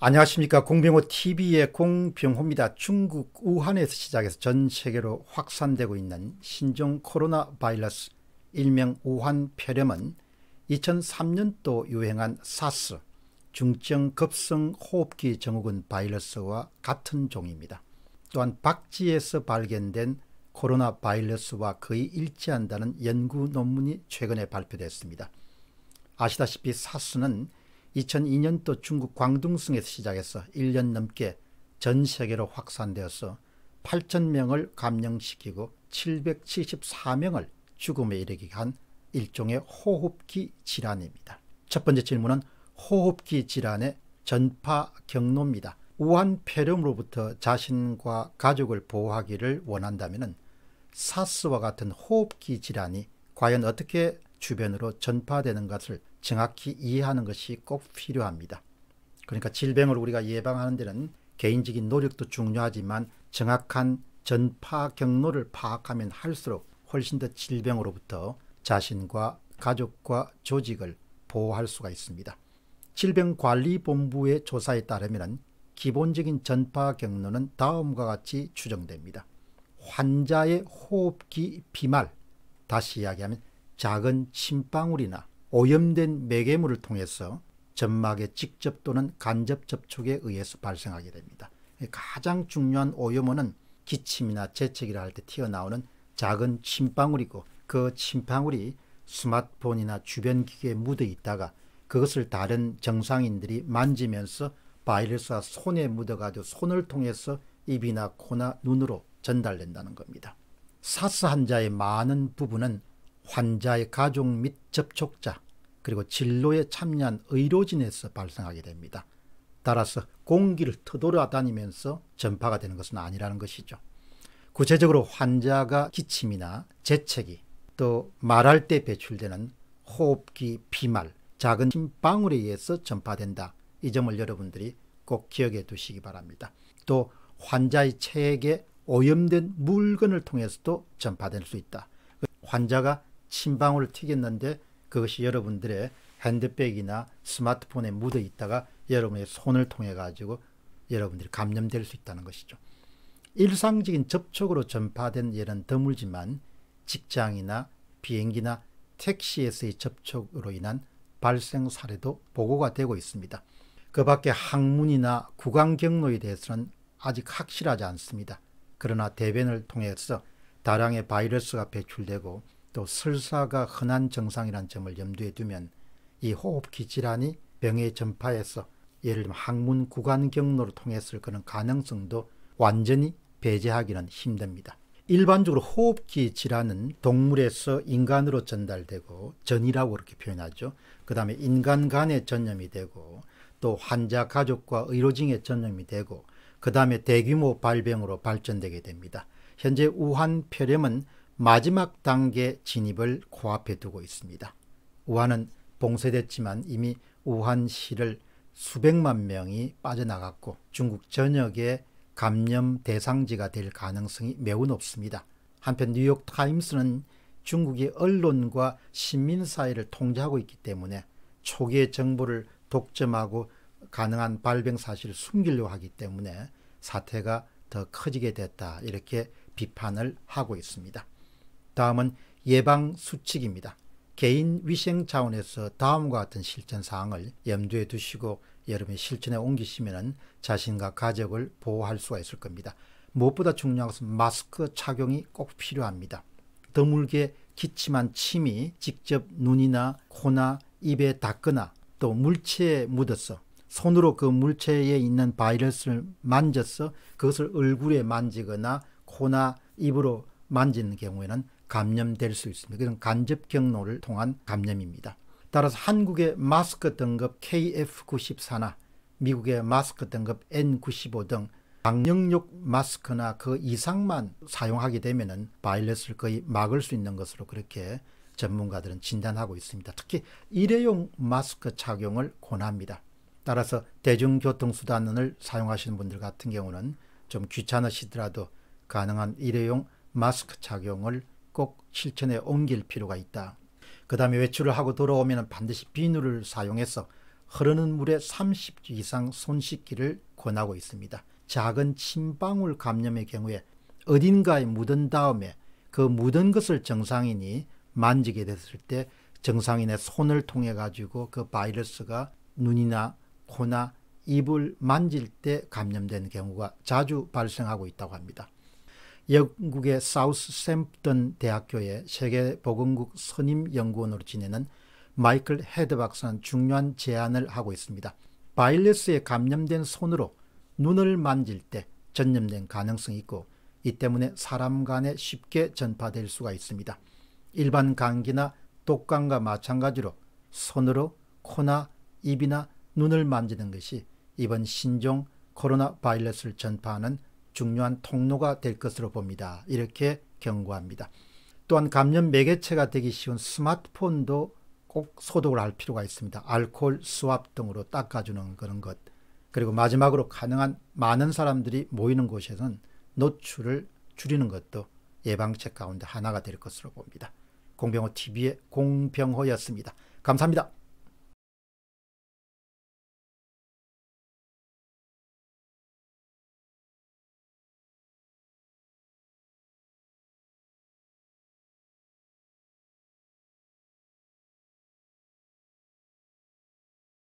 안녕하십니까 공병호 TV의 공병호입니다. 중국 우한에서 시작해서 전 세계로 확산되고 있는 신종 코로나 바이러스 일명 우한 폐렴은 2003년도 유행한 사스 중증 급성 호흡기 증후군 바이러스와 같은 종입니다. 또한 박쥐에서 발견된 코로나 바이러스와 거의 일치한다는 연구 논문이 최근에 발표됐습니다. 아시다시피 사스는 2002년도 중국 광둥성에서 시작해서 1년 넘게 전 세계로 확산되어서 8,000명을 감염시키고 774명을 죽음에 이르게 한 일종의 호흡기 질환입니다. 첫 번째 질문은 호흡기 질환의 전파 경로입니다. 우한 폐렴으로부터 자신과 가족을 보호하기를 원한다면 사스와 같은 호흡기 질환이 과연 어떻게 주변으로 전파되는 것을 정확히 이해하는 것이 꼭 필요합니다. 그러니까 질병을 우리가 예방하는 데는 개인적인 노력도 중요하지만 정확한 전파 경로를 파악하면 할수록 훨씬 더 질병으로부터 자신과 가족과 조직을 보호할 수가 있습니다. 질병관리본부의 조사에 따르면 기본적인 전파 경로는 다음과 같이 추정됩니다. 환자의 호흡기 비말, 다시 이야기하면 작은 침방울이나 오염된 매개물을 통해서 점막의 직접 또는 간접 접촉에 의해서 발생하게 됩니다. 가장 중요한 오염원은 기침이나 재채기를 할 때 튀어나오는 작은 침방울이고 그 침방울이 스마트폰이나 주변 기계에 묻어 있다가 그것을 다른 정상인들이 만지면서 바이러스와 손에 묻어가지고 손을 통해서 입이나 코나 눈으로 전달된다는 겁니다. 사스 환자의 많은 부분은 환자의 가족 및 접촉자 그리고 진로에 참여한 의료진에서 발생하게 됩니다. 따라서 공기를 터돌아다니면서 전파가 되는 것은 아니라는 것이죠. 구체적으로 환자가 기침이나 재채기 또 말할 때 배출되는 호흡기 비말 작은 침방울에 의해서 전파된다. 이 점을 여러분들이 꼭 기억해 두시기 바랍니다. 또 환자의 체액에 오염된 물건을 통해서도 전파될 수 있다. 환자가 침방울을 튀겼는데 그것이 여러분들의 핸드백이나 스마트폰에 묻어 있다가 여러분의 손을 통해 가지고 여러분들이 감염될 수 있다는 것이죠. 일상적인 접촉으로 전파된 예는 드물지만 직장이나 비행기나 택시에서의 접촉으로 인한 발생 사례도 보고가 되고 있습니다. 그 밖에 항문이나 구강 경로에 대해서는 아직 확실하지 않습니다. 그러나 대변을 통해서 다량의 바이러스가 배출되고 또 설사가 흔한 증상이란 점을 염두에 두면 이 호흡기 질환이 병의 전파에서 예를 들면 항문 구간 경로를 통했을 그런 가능성도 완전히 배제하기는 힘듭니다. 일반적으로 호흡기 질환은 동물에서 인간으로 전달되고 전이라고 그렇게 표현하죠. 그 다음에 인간 간에 전염이 되고 또 환자 가족과 의료진에 전염이 되고 그 다음에 대규모 발병으로 발전되게 됩니다. 현재 우한 폐렴은 마지막 단계 진입을 코앞에 두고 있습니다. 우한은 봉쇄됐지만 이미 우한시를 수백만 명이 빠져나갔고 중국 전역에 감염 대상지가 될 가능성이 매우 높습니다. 한편 뉴욕 타임스는 중국이 언론과 시민 사회를 통제하고 있기 때문에 초기의 정보를 독점하고 가능한 발병 사실을 숨기려 하기 때문에 사태가 더 커지게 됐다 이렇게 비판을 하고 있습니다. 다음은 예방 수칙입니다. 개인 위생 차원에서 다음과 같은 실천 사항을 염두에 두시고 여러분 실천에 옮기시면 자신과 가족을 보호할 수가 있을 겁니다. 무엇보다 중요한 것은 마스크 착용이 꼭 필요합니다. 드물게 기침한 침이 직접 눈이나 코나 입에 닿거나 또 물체에 묻어서 손으로 그 물체에 있는 바이러스를 만져서 그것을 얼굴에 만지거나 코나 입으로 만지는 경우에는 감염될 수 있습니다. 그런 간접 경로를 통한 감염입니다. 따라서 한국의 마스크 등급 KF94나 미국의 마스크 등급 N95 등 방역용 마스크나 그 이상만 사용하게 되면 바이러스를 거의 막을 수 있는 것으로 그렇게 전문가들은 진단하고 있습니다. 특히 일회용 마스크 착용을 권합니다. 따라서 대중교통수단을 사용하시는 분들 같은 경우는 좀 귀찮으시더라도 가능한 일회용 마스크 착용을 꼭 실천에 옮길 필요가 있다. 그 다음에 외출을 하고 돌아오면 반드시 비누를 사용해서 흐르는 물에 30주 이상 손 씻기를 권하고 있습니다. 작은 침방울 감염의 경우에 어딘가에 묻은 다음에 그 묻은 것을 정상인이 만지게 됐을 때 정상인의 손을 통해 가지고 그 바이러스가 눈이나 코나 입을 만질 때 감염된 경우가 자주 발생하고 있다고 합니다. 영국의 사우스 샘프턴 대학교의 세계보건국 선임연구원으로 지내는 마이클 헤드 박사는 중요한 제안을 하고 있습니다. 바이러스에 감염된 손으로 눈을 만질 때 전염된 가능성이 있고 이 때문에 사람 간에 쉽게 전파될 수가 있습니다. 일반 감기나 독감과 마찬가지로 손으로 코나 입이나 눈을 만지는 것이 이번 신종 코로나 바이러스를 전파하는 중요한 통로가 될 것으로 봅니다. 이렇게 경고합니다. 또한 감염 매개체가 되기 쉬운 스마트폰도 꼭 소독을 할 필요가 있습니다. 알코올 수압 등으로 닦아주는 그런 것. 그리고 마지막으로 가능한 많은 사람들이 모이는 곳에서는 노출을 줄이는 것도 예방책 가운데 하나가 될 것으로 봅니다. 공병호 TV의 공병호였습니다. 감사합니다.